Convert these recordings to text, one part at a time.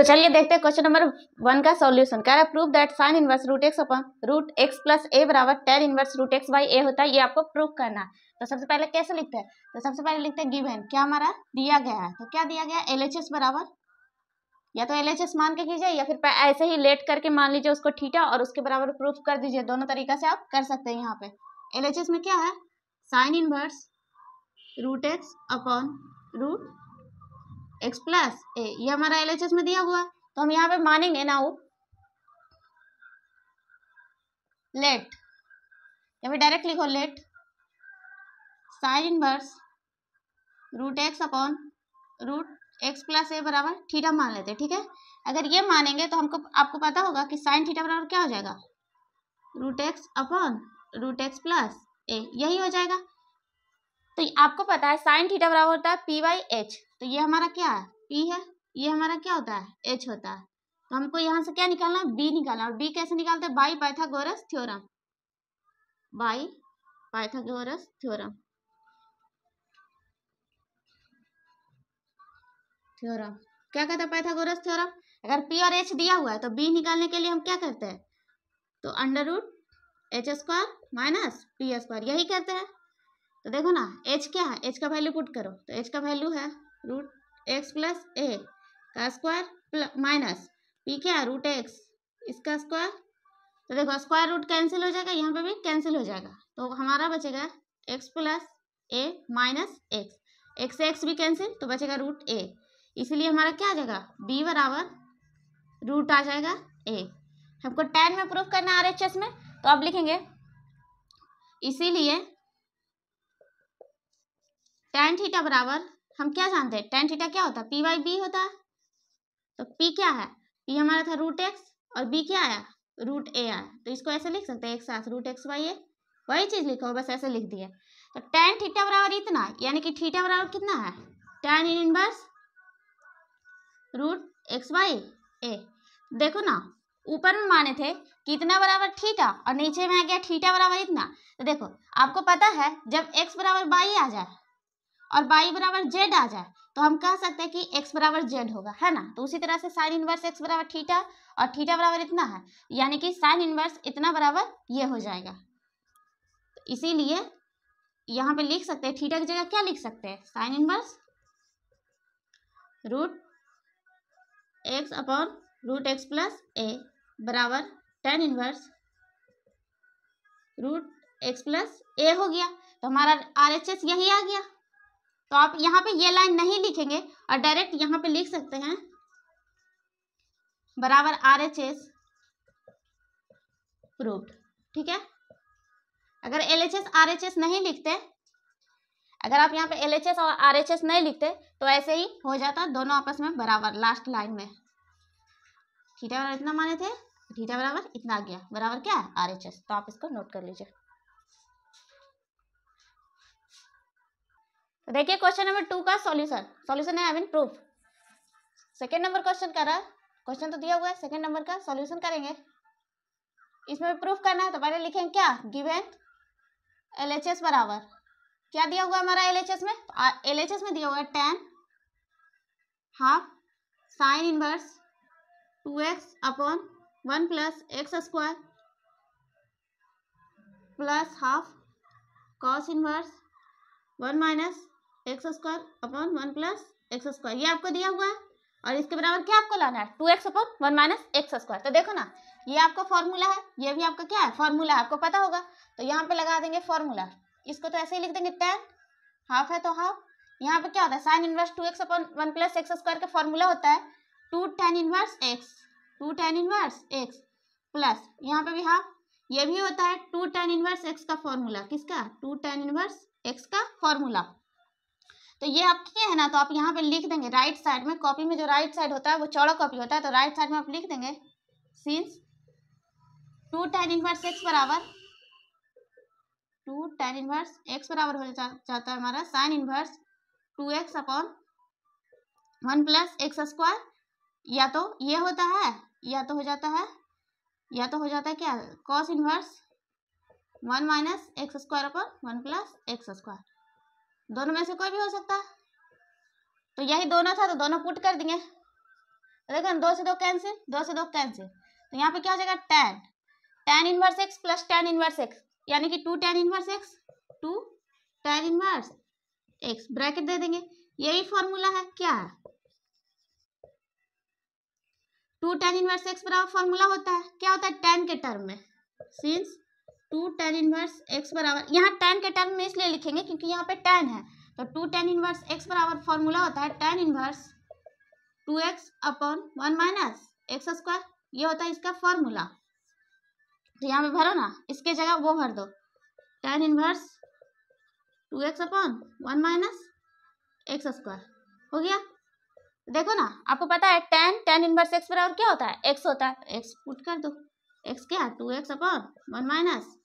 तो चलिए देखते हैं क्वेश्चन नंबर वन का सॉल्यूशन कह रहा है prove that sine inverse root x upon root x plus a बराबर tan inverse root x by a होता है ये आपको प्रूफ करना है तो सबसे पहले कैसे लिखते हैं तो सबसे पहले लिखते हैं गिवन क्या हमारा दिया गया है तो क्या दिया गया एल एच एस बराबर या तो एल एच एस मान के कीजिए या फिर ऐसे ही लेट करके मान लीजिए उसको ठीठा और उसके बराबर प्रूफ कर दीजिए दोनों तरीका से आप कर सकते हैं यहाँ पे एल एच एस में क्या है sine inverse root x upon root x plus a ये हमारा एल एच एस में दिया हुआ है तो हम यहाँ पे मानेंगे वो लेट या फिर डायरेक्ट लिखो let sine inverse root x upon root x plus a बराबर थीटा मान लेते हैं ठीक है अगर ये मानेंगे तो हमको आपको पता होगा कि साइन थीटा बराबर क्या हो जाएगा root x upon root x plus a यही हो जाएगा तो आपको पता है साइन थीटा बराबर होता है पी वाई एच तो ये हमारा क्या है पी है ये हमारा क्या होता है एच होता है तो हमको यहाँ से क्या निकालना है बी निकालना और बी कैसे निकालते हैं by Pythagoras theorem by Pythagoras theorem theorem क्या कहता है पाइथागोरस थ्योरम अगर पी और एच दिया हुआ है तो बी निकालने के लिए हम क्या करते हैं तो under root H square minus P square यही करते हैं तो देखो ना एच क्या है एच का वैल्यू पुट करो तो एच का वैल्यू है रूट एक्स प्लस ए का स्क्वायर माइनस पी क्या है रूट एक्स इसका स्क्वायर तो देखो स्क्वायर रूट कैंसिल हो जाएगा यहाँ पे भी कैंसिल हो जाएगा तो हमारा बचेगा x plus a minus x x x भी कैंसिल तो बचेगा रूट ए इसीलिए हमारा क्या आ जाएगा बी बराबर रूट आ जाएगा ए हमको टेन में प्रूफ करना है आर है में तो आप लिखेंगे इसीलिए टेन थीटा बराबर हम क्या जानते हैं टेन थीटा क्या होता है पी वाई बी होता है तो पी क्या है पी हमारा था रूट एक्स और बी क्या आया रूट ए आया तो इसको ऐसे लिख सकते हैं एक साथ रूट एक्स वाई ए वही चीज़ लिखो बस ऐसे लिख दिए तो टेन थीटा बराबर इतना यानी कि थीटा बराबर कितना है tan in inverse root x by a देखो ना ऊपर में माने थे कि इतना बराबर थीटा और नीचे में आ गया थीटा बराबर इतना तो देखो आपको पता है जब एक्स बराबर बाई आ जाए और वाई बराबर जेड आ जाए तो हम कह सकते हैं कि एक्स बराबर जेड होगा है ना तो उसी तरह से साइन इनवर्स एक्स बराबर थीटा और थीटा बराबर इतना है यानी कि साइन इनवर्स इतना बराबर ये हो जाएगा इसीलिए यहाँ पे लिख सकते हैं थीटा की जगह क्या लिख सकते हैं sine inverse root x upon root x plus a बराबर tan inverse root x plus a हो गया तो हमारा आर एच एस यही आ गया तो आप यहाँ पे ये लाइन नहीं लिखेंगे और डायरेक्ट यहाँ पे लिख सकते हैं बराबर आर एच एस प्रूफ ठीक है अगर L H S R H S नहीं लिखते अगर आप यहाँ पे एल एच एस और आर एच एस नहीं लिखते तो ऐसे ही हो जाता दोनों आपस में बराबर लास्ट लाइन में थीटा बराबर इतना माने थे थीटा बराबर इतना आ गया बराबर क्या है आर एच एस तो आप इसको नोट कर लीजिए तो देखिए क्वेश्चन नंबर टू का सॉल्यूशन सॉल्यूशन है I mean proof second number question करा क्वेश्चन तो दिया हुआ है सेकंड नंबर का सॉल्यूशन करेंगे इसमें प्रूफ करना है तो पहले लिखेंगे क्या गिवेन एल एच एस बराबर क्या दिया हुआ है हमारा एल एच एस में एल एच एस में दिया हुआ है tan half sine inverse two x upon one plus x square plus half cos inverse one minus x square upon one plus x square ये आपको दिया हुआ है और इसके बराबर क्या आपको लाना है two x upon one minus x square तो देखो ना ये आपका फॉर्मूला है ये भी आपका क्या है फॉर्मूला आपको पता होगा तो यहाँ पे लगा देंगे फॉर्मूला इसको तो ऐसे ही लिख देंगे टेन हाफ है तो हाफ यहाँ पे क्या होता है sine inverse two x upon one plus x square का फॉर्मूला होता है two tan inverse x two tan inverse x plus यहाँ पे भी हाफ ये भी होता है टू टेन इनवर्स एक्स का फॉर्मूला किसका टू टेन इनवर्स एक्स का फॉर्मूला तो ये आप किए हैं ना तो आप यहाँ पे लिख देंगे राइट साइड में कॉपी में जो राइट साइड होता है वो चौड़ा कॉपी होता है तो राइट साइड में आप लिख देंगे since two tan inverse x बराबर टू टेन इनवर्स एक्स बराबर हो जा, जाता है हमारा sine inverse two x upon one plus x square या तो ये होता है या तो हो जाता है या तो हो जाता है क्या cos inverse one minus x square upon one plus x square दोनों में से कोई भी हो सकता है तो यही दोनों था तो दोनों पुट कर देंगे देखो दो से दो कैंसिल दो से दो कैंसिल तो यहाँ पे क्या हो जाएगा tan tan inverse x plus tan inverse x यानी कि two tan inverse x two tan inverse x bracket दे देंगे यही फॉर्मूला है क्या है टू टेन इनवर्स एक्स बराबर फॉर्मूला होता है क्या होता है टेन के टर्म में since two tan inverse x बराबर यहाँ टेन के टर्म में इसलिए लिखेंगे क्योंकि यहाँ पे टेन है तो टू टेन इनवर्स एक्स बराबर फॉर्मूला होता है tan inverse two x upon one minus x square ये होता है इसका फॉर्मूला तो यहाँ पे भरो ना इसके जगह वो भर दो tan inverse two x upon one minus x square हो गया देखो ना आपको पता है टेन टेन इनवर्स एक्स बराबर क्या होता है एक्स होता है एक्स पुट कर दो एक्स क्या two x upon one minus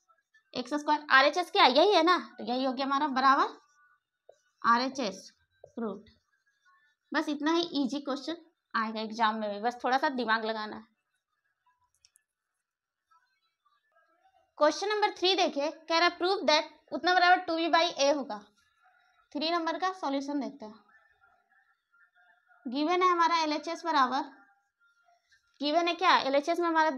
x square R H S क्या यही है ना तो यही हो गया हमारा बराबर आर एच एस रूट बस इतना ही इजी क्वेश्चन आएगा एग्जाम में भी बस थोड़ा सा दिमाग लगाना है क्वेश्चन नंबर थ्री देखिए कह रहा प्रूव दैट उतना बराबर टू बी बाई ए होगा थ्री नंबर का सॉल्यूशन देखते हैं गिवन है हमारा एल बराबर गिवन है क्या एल में हमारा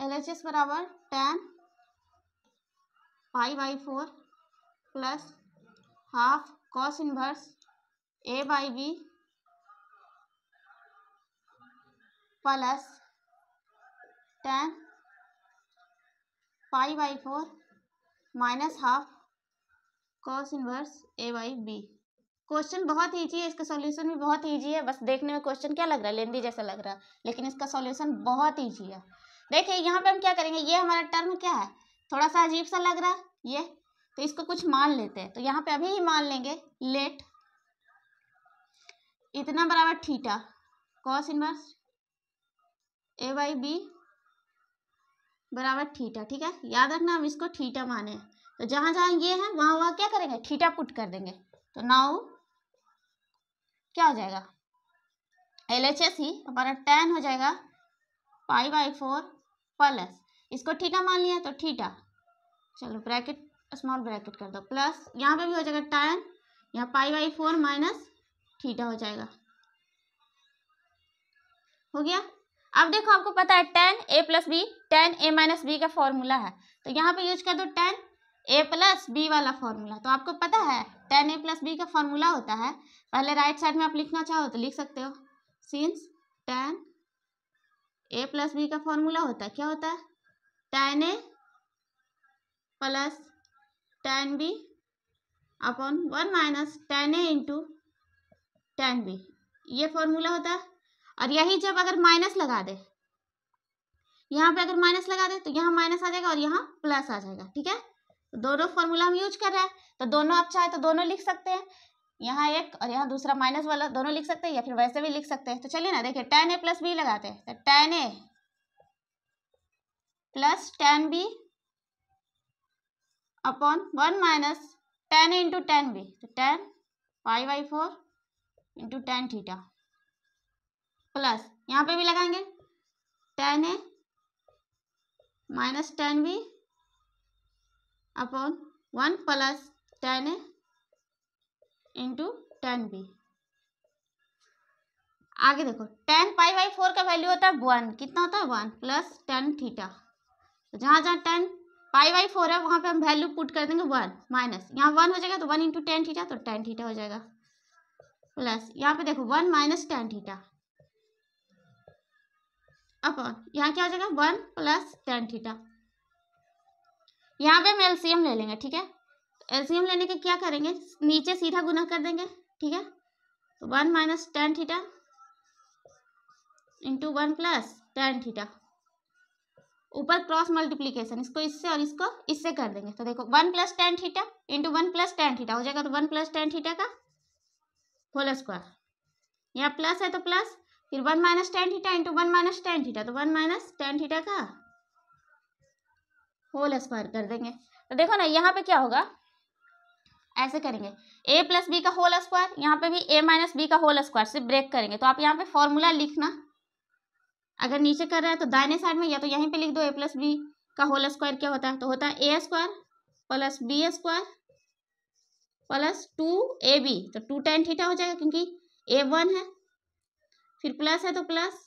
एल एच एस बराबर tan pi by four plus half cos inverse a by b plus tan pi by four minus half cos inverse a by b question बहुत easy है इसका solution भी बहुत ईजी है बस देखने में क्वेश्चन क्या लग रहा है लेंदी जैसा लग रहा है लेकिन इसका सॉल्यूशन बहुत ईजी है देखिए यहाँ पे हम क्या करेंगे ये हमारा टर्म क्या है थोड़ा सा अजीब सा लग रहा है ये तो इसको कुछ मान लेते हैं तो यहाँ पे अभी ही मान लेंगे लेट इतना बराबर theta cos inverse a by b बराबर थीटा ठीक है याद रखना हम इसको थीटा माने तो जहाँ जहाँ ये है वहाँ वहाँ क्या करेंगे थीटा पुट कर देंगे तो नाउ क्या हो जाएगा एल एच एस ही हमारा टेन हो जाएगा पाई बाई फोर प्लस इसको ठीटा मान लिया तो ठीटा चलो ब्रैकेट स्मॉल ब्रैकेट कर दो प्लस यहाँ पे भी हो जाएगा टेन यहाँ pi by four minus theta हो जाएगा हो गया अब देखो आपको पता है tan A plus b tan a minus b का फॉर्मूला है तो यहाँ पे यूज कर दो टेन ए प्लस बी वाला फॉर्मूला तो आपको पता है टेन ए प्लस बी का फॉर्मूला होता है पहले राइट साइड में आप लिखना चाहो तो लिख सकते हो सीन्स टेन ए प्लस बी का फॉर्मूला होता है क्या होता है tan A plus tan b upon one minus tan a into tan b ये फॉर्मूला होता है और यही जब अगर माइनस लगा दे यहाँ पे अगर माइनस लगा दे तो यहाँ माइनस आ जाएगा और यहाँ प्लस आ जाएगा ठीक है तो दोनों फॉर्मूला हम यूज कर रहे हैं तो दोनों आप चाहे तो दोनों लिख सकते हैं यहाँ एक और यहाँ दूसरा माइनस वाला दोनों लिख सकते हैं या फिर वैसे भी लिख सकते हैं तो चलिए ना देखिए टेन ए प्लस बी लगाते हैं तो tan A plus tan b upon one minus tan a into tan b तो tan five by four into tan theta plus यहाँ पे भी लगाएंगे tan a minus tan b upon one plus tan a into tan b आगे देखो tan pi by four का value होता है वन कितना होता है वन प्लस टेन थीटा तो जहाँ जहाँ टेन पाई बाई फोर है वहाँ पे हम वैल्यू पुट कर देंगे वन माइनस यहाँ वन हो जाएगा तो वन इंटू टेन थीटा तो टेन थीटा हो जाएगा प्लस यहाँ पे देखो one minus tan theta upon यहाँ क्या हो जाएगा वन प्लस टेन थीटा यहाँ पे हम एलसीएम ले लेंगे ठीक है एल्सियम लेने के क्या करेंगे नीचे सीधा गुना कर देंगे ठीक है तो one minus tan theta into one plus tan theta ऊपर क्रॉस मल्टीप्लीकेशन इसको इससे और इसको इससे कर देंगे तो देखो one plus tan theta into one plus tan theta हो जाएगा तो वन प्लस टेन थीटा का होल स्क्वायर यहाँ प्लस है तो प्लस फिर one minus tan theta into one minus tan theta तो वन माइनस टेन थीटा का होल स्क्वायर कर देंगे तो देखो ना यहाँ पे क्या होगा ऐसे करेंगे ए प्लस बी का होल स्क्वायर यहाँ पे भी ए माइनस बी का होल स्क्वायर से ब्रेक करेंगे तो आप यहाँ पे फॉर्मूला लिखना अगर नीचे कर रहा है तो दाहिने साइड में या तो यहीं पे लिख दो ए प्लस बी का होल स्क्वायर क्या होता है तो होता है a square plus b square plus two a b तो टू टेन थीटा हो जाएगा क्योंकि ए वन है फिर प्लस है तो प्लस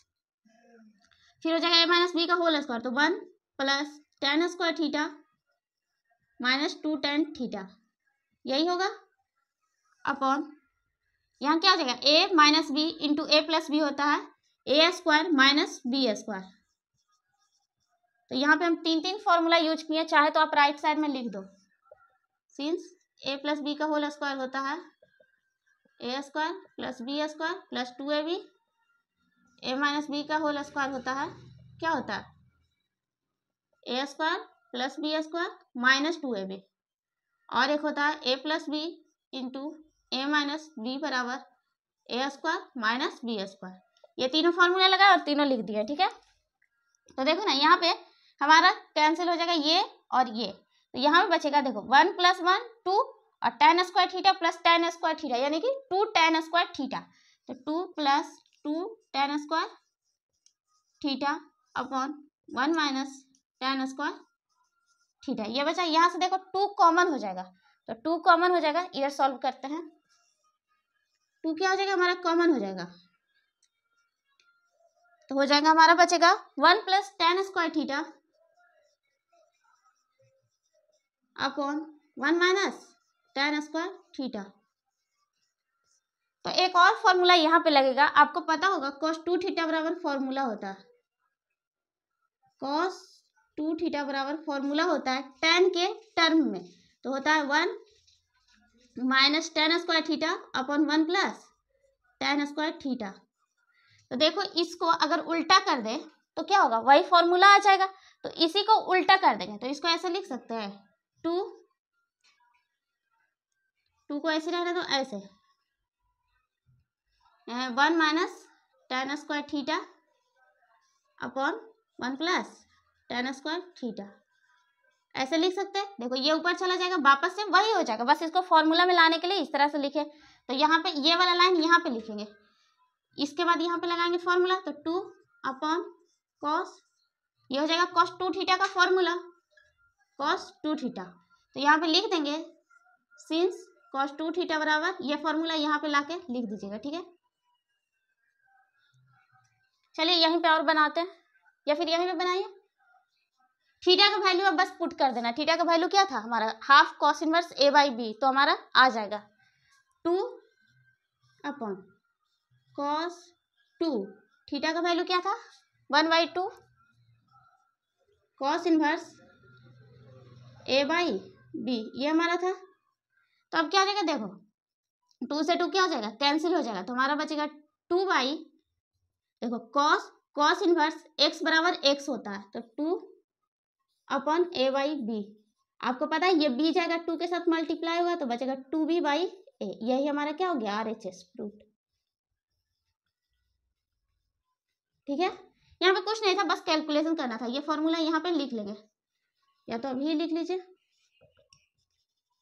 फिर हो जाएगा ए माइनस बी का होल स्क्वायर तो one plus tan square theta minus two tan theta यही होगा अपॉन यहाँ क्या हो जाएगा a minus b into a plus b होता है a square minus b square तो यहाँ पे हम तीन तीन फॉर्मूला यूज किए चाहे तो आप राइट साइड में लिख दो सिंस ए प्लस बी का होल स्क्वायर होता है a square plus b square plus two a b a minus b का होल स्क्वायर होता है क्या होता है a square plus b square minus two a b और एक होता है a plus b into a minus b बराबर a square minus b square ये तीनों फॉर्मूला लगाए और तीनों लिख दिए ठीक है तो देखो ना यहाँ पे हमारा कैंसिल हो जाएगा ये और ये तो यहाँ पे बचेगा देखो वन प्लस वन टू और tan square theta plus tan square theta यानी कि टू टेन स्क्वायर थीटा तो two plus two tan square theta upon one minus tan square ठीक है ये बचा यहाँ से देखो टू कॉमन हो जाएगा तो टू कॉमन हो जाएगा इधर सॉल्व करते हैं टू क्या हो जाएगा हमारा कॉमन हो जाएगा तो हो जाएगा हमारा बचेगा one plus tan square theta upon one minus tan square theta तो एक और फॉर्मूला यहाँ पे लगेगा आपको पता होगा कॉस टू थीटा बराबर फॉर्मूला होता है कॉस टू थीटा बराबर फॉर्मूला होता है टेन के टर्म में तो होता है one minus tan square theta upon one plus tan square theta तो देखो इसको अगर उल्टा कर दे तो क्या होगा वही फॉर्मूला आ जाएगा तो इसी को उल्टा कर देंगे तो इसको ऐसे लिख सकते हैं टू टू को ऐसे रहने दो तो ऐसे one minus tan square theta upon one plus tan square theta ऐसे लिख सकते हैं देखो ये ऊपर चला जाएगा वापस से वही हो जाएगा बस इसको फॉर्मूला में लाने के लिए इस तरह से लिखे तो यहाँ पे ये वाला लाइन यहाँ पे लिखेंगे इसके बाद यहाँ पे लगाएंगे फॉर्मूला तो टू अपॉन कॉस ये हो जाएगा कॉस टू थीटा का फॉर्मूला कॉस टू थीटा तो यहाँ पे लिख देंगे सिंस कॉस टू थीटा बराबर ये फॉर्मूला यहाँ पे लाके लिख दीजिएगा ठीक है चलिए यहीं पे और बनाते हैं या फिर यहीं पे बनाइए थीटा का वैल्यू अब बस पुट कर देना थीटा का वैल्यू क्या था हमारा half cos inverse a by b तो हमारा आ जाएगा two upon cos two theta का वैल्यू क्या था one by two cos inverse a by b ये हमारा था तो अब क्या आ जाएगा देखो टू से टू क्या हो जाएगा कैंसिल हो जाएगा तो हमारा बचेगा टू बाई देखो कॉस कॉस इनवर्स एक्स बराबर एक्स होता है तो two upon a by b आपको पता है ये बी जाएगा टू के साथ मल्टीप्लाई होगा तो बचेगा टू बी बाई ए यही हमारा क्या हो गया आर एच एस फ्रूट ठीक है यहाँ पे कुछ नहीं था बस कैलकुलेशन करना था ये फॉर्मूला यहाँ पे लिख लेंगे या तो अभी लिख लीजिए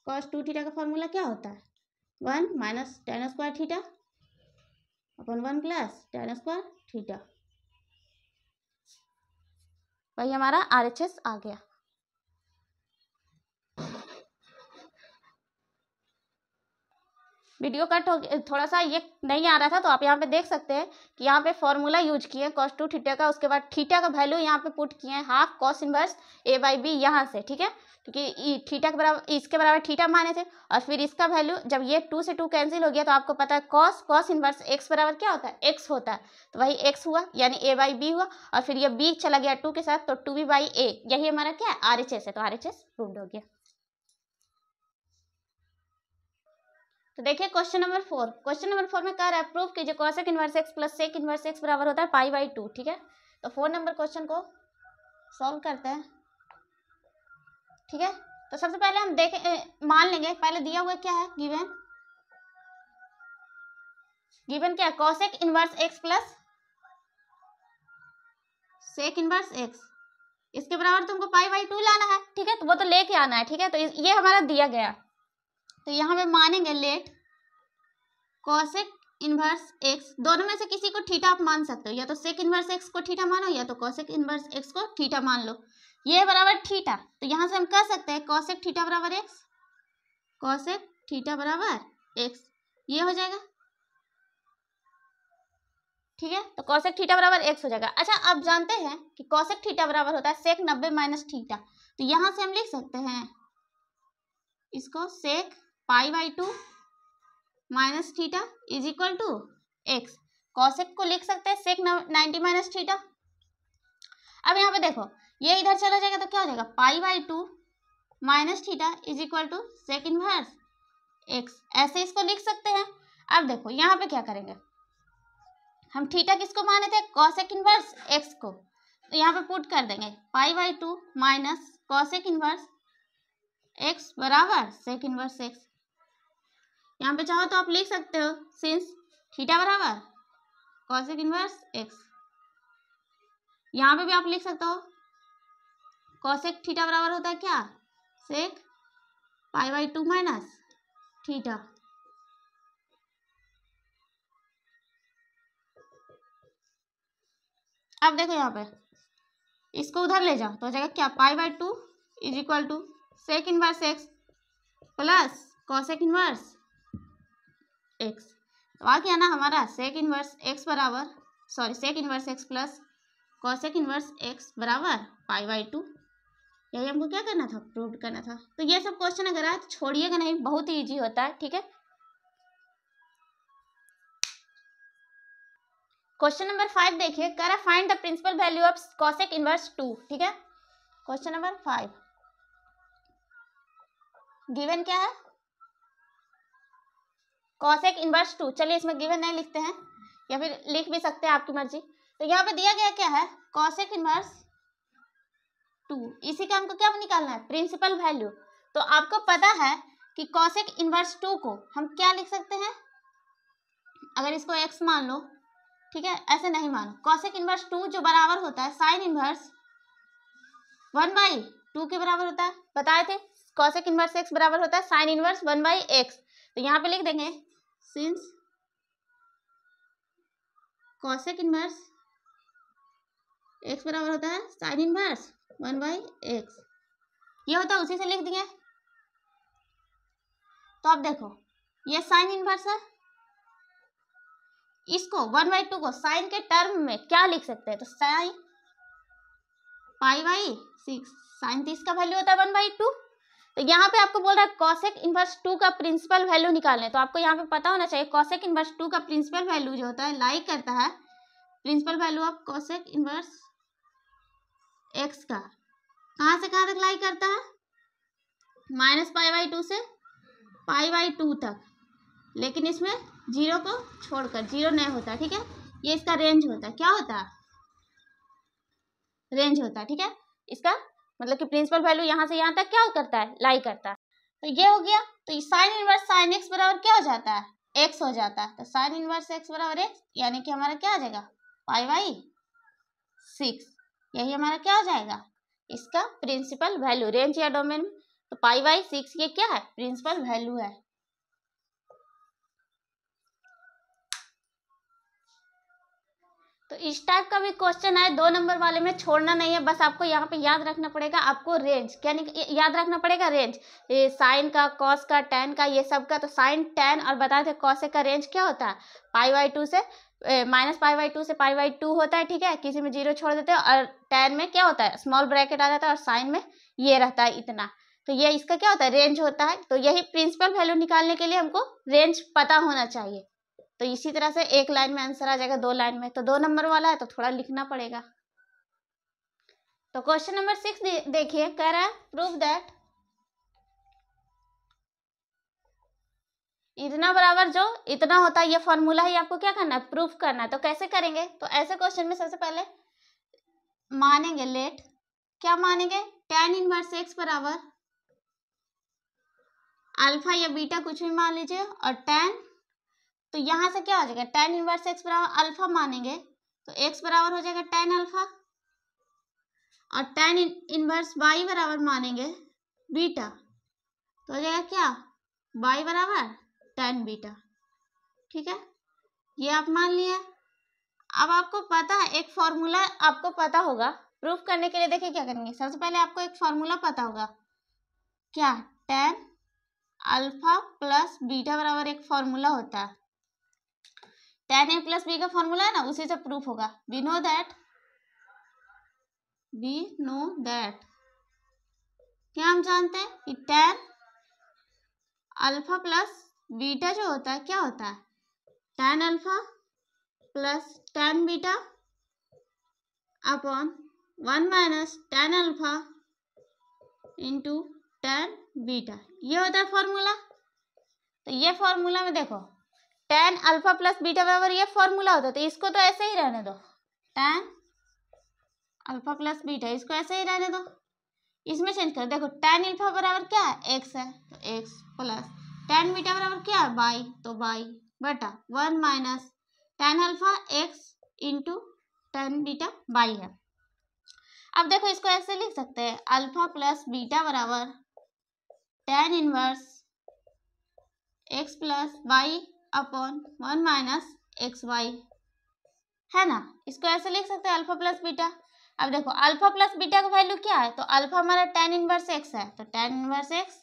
कॉस टू थीटा का फॉर्मूला क्या होता है one minus tan square theta upon one plus tan square theta वही हमारा आर एच एस आ गया वीडियो कट हो गया थोड़ा सा ये नहीं आ रहा था तो आप यहाँ पे देख सकते हैं कि यहाँ पे फॉर्मूला यूज किए कॉस टू थीटा का उसके बाद थीटा का वैल्यू यहाँ पे पुट किए हैं half cos inverse a by b यहाँ से ठीक है क्योंकि थीटा के बराबर इसके बराबर थीटा माने थे और फिर इसका वैल्यू जब ये टू से टू कैंसिल हो गया तो आपको पता है कॉस कॉस इनवर्स एक्स बराबर क्या होता है एक्स होता है तो वही एक्स हुआ यानी ए बाई बी हुआ और फिर ये बी चला गया टू के साथ तो टू बी बाई ए यही हमारा क्या आर एच एस है तो आर एच एस प्रूव हो गया तो देखिए question number four question number four में कह रहा है प्रूव कीजिए cosec inverse x plus sec inverse x बराबर होता है पाई बाई टू ठीक है तो फोर नंबर क्वेश्चन को सॉल्व करते हैं ठीक है तो सबसे पहले हम देखें मान लेंगे पहले दिया हुआ क्या है गिवन गिवन क्या cosec inverse x plus sec inverse x इसके बराबर तुमको पाई बाई टू लाना है ठीक है तो वो तो लेके आना है ठीक है तो ये हमारा दिया गया तो यहाँ पे मानेंगे लेट कॉसेक इनवर्स एक्स दोनों में से किसी को ठीठा आप मान सकते हो या तो सेक इनवर्स एक्स को ठीठा मानो या तो कॉसेक इनवर्स एक्स को ठीठा मान लो ये बराबर थीटा तो यहाँ से हम कह सकते हैं कौशिक थीटा बराबर एक्स कौशिक थीटा बराबर एक्स ये हो जाएगा ठीक है तो कौशिक थीटा बराबर एक्स हो जाएगा अच्छा आप जानते हैं कि कौशिक थीटा बराबर होता है सेक नब्बे माइनस थीटा तो यहाँ से हम लिख सकते हैं इसको sec pi by two minus theta is equal to x cosec को लिख सकते हैं सेक नाइन्टी माइनस थीटा अब यहाँ पे देखो ये इधर चला जाएगा तो क्या हो जाएगा pi by two minus theta is equal to sec inverse x ऐसे इसको लिख सकते हैं अब देखो यहाँ पे क्या करेंगे हम थीटा किसको माने थे कॉसेक इनवर्स एक्स को तो यहाँ पे पुट कर देंगे pi by two minus cosec inverse x बराबर सेक इनवर्स एक्स यहाँ पे चाहो तो आप लिख सकते हो सिंस थीटा बराबर कॉसेक इनवर्स एक्स यहाँ पे भी आप लिख सकते हो कॉसेक थीटा बराबर होता है क्या sec pi by two minus theta अब देखो यहाँ पे इसको उधर ले जाओ तो जाएगा क्या pi by two is equal to sec inverse x plus cosec inverse x तो आ गया ना हमारा सेक इनवर्स एक्स बराबर sorry sec inverse x plus cosec inverse x बराबर पाई बाई टू यही हमको क्या करना था प्रूव करना था तो ये सब क्वेश्चन अगर आए तो छोड़िएगा नहीं बहुत ही ईजी होता है ठीक है क्वेश्चन नंबर फाइव देखिए कर find the principal value of cosec inverse two ठीक है क्वेश्चन नंबर फाइव गिवन क्या है कॉसेक इनवर्स टू चलिए इसमें गिवन नहीं लिखते हैं या फिर लिख भी सकते हैं आपकी मर्जी तो यहाँ पे दिया गया क्या है कॉसेक इनवर्स टू इसी का हमको क्या निकालना है प्रिंसिपल वैल्यू तो आपको पता है कि कॉशिक इनवर्स टू को हम क्या लिख सकते हैं अगर इसको एक्स मान लो ठीक है ऐसे नहीं मानो कॉशिक इनवर्स टू जो बराबर होता है sine inverse one by two के बराबर होता है बताए थे कॉशिक इनवर्स एक्स बराबर होता है sine inverse one by x तो यहाँ पे लिख देंगे सिंस कॉशिक इनवर्स एक्स बराबर होता है sine inverse one by x ये होता उसी से लिख दिए तो अब देखो ये साइन इनवर्स है इसको वन बाई टू को साइन के टर्म में क्या लिख सकते हैं तो sine pi by six sine तीस का वैल्यू होता है वन बाई टू तो यहाँ पे आपको बोल रहा है कॉसेक इनवर्स टू का प्रिंसिपल वैल्यू निकालने तो आपको यहाँ पे पता होना चाहिए कॉसेक इनवर्स टू का प्रिंसिपल वैल्यू जो होता है लाइक करता है principal value of cosec inverse x का कहाँ से कहाँ तक लाई करता है माइनस पाई बाई टू से पाई बाई टू तक लेकिन इसमें जीरो को छोड़कर जीरो नहीं होता ठीक है ये इसका रेंज होता है क्या होता है रेंज होता है ठीक है इसका मतलब कि प्रिंसिपल वैल्यू यहाँ से यहाँ तक क्या करता है लाई करता है तो ये हो गया तो साइन इनवर्स साइन एक्स बराबर क्या हो जाता है एक्स हो जाता है तो साइन इनवर्स एक्स बराबर एक्स यानी कि हमारा क्या आ जाएगा पाई बाई सिक्स यही हमारा क्या हो जाएगा इसका प्रिंसिपल वैल्यू रेंज या डोमेन तो पाई बाई सिक्स ये क्या है प्रिंसिपल वैल्यू है तो इस टाइप का भी क्वेश्चन है दो नंबर वाले में छोड़ना नहीं है बस आपको यहाँ पे याद रखना पड़ेगा आपको रेंज क्या याद रखना पड़ेगा रेंज ये साइन का कॉस का टेन का ये सब का तो साइन टेन और बताते कॉसे का रेंज क्या होता है पाई बाई टू से माइनस पाई बाई टू से पाई बाई टू होता है ठीक है किसी में जीरो छोड़ देते हैं और टेन में क्या होता है स्मॉल ब्रैकेट आ जाता है और साइन में ये रहता है इतना तो ये इसका क्या होता है रेंज होता है तो यही प्रिंसिपल वैल्यू निकालने के लिए हमको रेंज पता होना चाहिए तो इसी तरह से एक लाइन में आंसर आ जाएगा दो लाइन में तो दो नंबर वाला है तो थोड़ा लिखना पड़ेगा तो क्वेश्चन नंबर सिक्स देखिए कह रहा है प्रूव दैट इतना बराबर जो इतना होता है ये फॉर्मूला ही आपको क्या करना है प्रूफ करना है तो कैसे करेंगे तो ऐसे क्वेश्चन में सबसे पहले मानेंगे लेट क्या मानेंगे टेन इनवर्स एक्स बराबर अल्फा या बीटा कुछ भी मान लीजिए और टेन तो यहाँ से क्या हो जाएगा टेन इनवर्स एक्स बराबर अल्फा मानेंगे तो एक्स बराबर हो जाएगा टेन अल्फा और टेन इनवर्स वाई बराबर मानेंगे बीटा तो हो जाएगा क्या वाई बराबर टेन बीटा ठीक है ये आप मान लिए अब आपको पता है एक फॉर्मूला आपको पता होगा प्रूफ करने के लिए देखिए क्या करेंगे सबसे पहले आपको एक फॉर्मूला पता होगा क्या टेन अल्फा प्लस बीटा बराबर एक फॉर्मूला होता है टेन ए प्लस बी का फॉर्मूला है ना उसी से प्रूफ होगा we know that we know that क्या हम जानते हैं कि टेन अल्फा प्लस बीटा जो होता है क्या होता है tan alpha plus tan beta upon one minus tan alpha into tan beta ये होता है फॉर्मूला तो ये फॉर्मूला में देखो टेन अल्फा प्लस बीटा बराबर ये फॉर्मूला होता है तो इसको तो ऐसे ही रहने दो टेन अल्फा प्लस बीटा इसको ऐसे ही रहने दो इसमें चेंज करो देखो टेन अल्फा बराबर क्या है एक्स है तो एक्स प्लस टेन बीटा बराबर क्या है बाई तो बाई बटा one minus tan alpha x into tan beta by है अब देखो इसको ऐसे लिख सकते हैं अल्फा प्लस बीटा बराबर tan inverse x plus y upon one minus x y है ना इसको ऐसे लिख सकते हैं अल्फा प्लस बीटा अब देखो अल्फा प्लस बीटा का वैल्यू क्या है तो अल्फा हमारा टेन इनवर्स एक्स है तो tan inverse x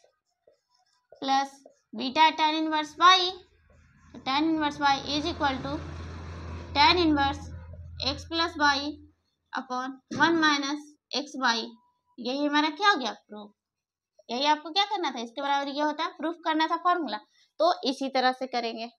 plus beta tan inverse y tan तो inverse y is equal to tan inverse x plus y upon one minus x y यही हमारा क्या हो गया प्रूफ यही आपको क्या करना था इसके बराबर ये होता है प्रूफ करना था फॉर्मूला तो इसी तरह से करेंगे